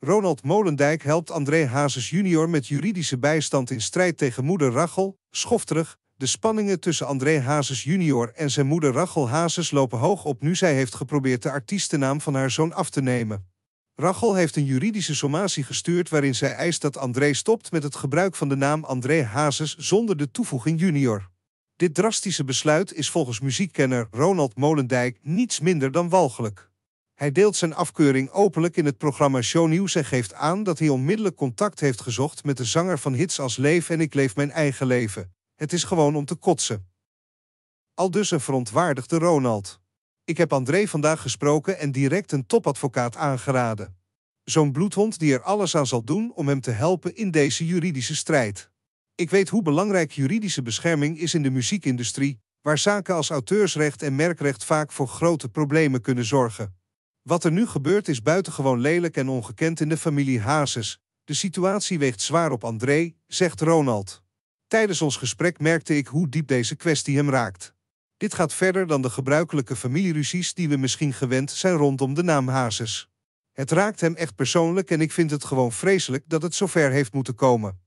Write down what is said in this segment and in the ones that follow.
Ronald Molendijk helpt André Hazes junior met juridische bijstand in strijd tegen moeder Rachel, schofterig. De spanningen tussen André Hazes junior en zijn moeder Rachel Hazes lopen hoog op nu zij heeft geprobeerd de artiestennaam van haar zoon af te nemen. Rachel heeft een juridische sommatie gestuurd waarin zij eist dat André stopt met het gebruik van de naam André Hazes zonder de toevoeging junior. Dit drastische besluit is volgens muziekkenner Ronald Molendijk niets minder dan walgelijk. Hij deelt zijn afkeuring openlijk in het programma Shownieuws en geeft aan dat hij onmiddellijk contact heeft gezocht met de zanger van hits als Leef en Ik Leef Mijn Eigen Leven. Het is gewoon om te kotsen. Al dus een verontwaardigde Ronald. Ik heb André vandaag gesproken en direct een topadvocaat aangeraden. Zo'n bloedhond die er alles aan zal doen om hem te helpen in deze juridische strijd. Ik weet hoe belangrijk juridische bescherming is in de muziekindustrie, waar zaken als auteursrecht en merkrecht vaak voor grote problemen kunnen zorgen. Wat er nu gebeurt is buitengewoon lelijk en ongekend in de familie Hazes. De situatie weegt zwaar op André, zegt Ronald. Tijdens ons gesprek merkte ik hoe diep deze kwestie hem raakt. Dit gaat verder dan de gebruikelijke familieruzies die we misschien gewend zijn rondom de naam Hazes. Het raakt hem echt persoonlijk en ik vind het gewoon vreselijk dat het zover heeft moeten komen.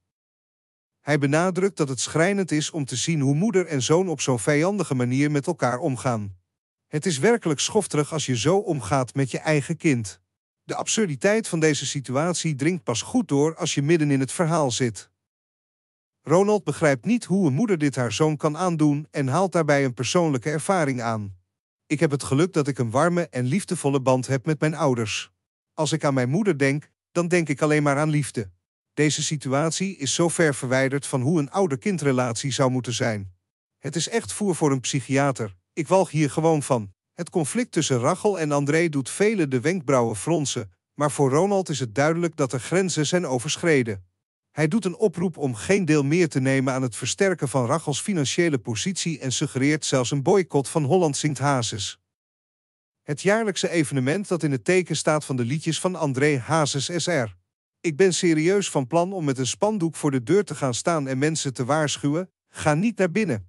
Hij benadrukt dat het schrijnend is om te zien hoe moeder en zoon op zo'n vijandige manier met elkaar omgaan. Het is werkelijk schofterig als je zo omgaat met je eigen kind. De absurditeit van deze situatie dringt pas goed door als je midden in het verhaal zit. Ronald begrijpt niet hoe een moeder dit haar zoon kan aandoen en haalt daarbij een persoonlijke ervaring aan. Ik heb het geluk dat ik een warme en liefdevolle band heb met mijn ouders. Als ik aan mijn moeder denk, dan denk ik alleen maar aan liefde. Deze situatie is zo ver verwijderd van hoe een ouder-kindrelatie zou moeten zijn. Het is echt voer voor een psychiater. Ik walg hier gewoon van. Het conflict tussen Rachel en André doet velen de wenkbrauwen fronsen, maar voor Ronald is het duidelijk dat de grenzen zijn overschreden. Hij doet een oproep om geen deel meer te nemen aan het versterken van Rachels financiële positie en suggereert zelfs een boycott van Holland Sint Hazes. Het jaarlijkse evenement dat in het teken staat van de liedjes van André Hazes SR. Ik ben serieus van plan om met een spandoek voor de deur te gaan staan en mensen te waarschuwen: ga niet naar binnen.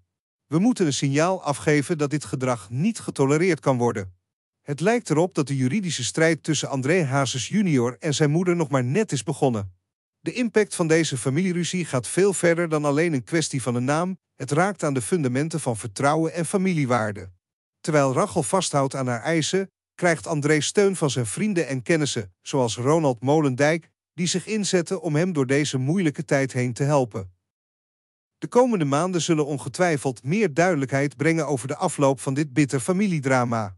We moeten een signaal afgeven dat dit gedrag niet getolereerd kan worden. Het lijkt erop dat de juridische strijd tussen André Hazes junior en zijn moeder nog maar net is begonnen. De impact van deze familieruzie gaat veel verder dan alleen een kwestie van een naam. Het raakt aan de fundamenten van vertrouwen en familiewaarde. Terwijl Rachel vasthoudt aan haar eisen, krijgt André steun van zijn vrienden en kennissen, zoals Ronald Molendijk, die zich inzetten om hem door deze moeilijke tijd heen te helpen. De komende maanden zullen ongetwijfeld meer duidelijkheid brengen over de afloop van dit bitter familiedrama.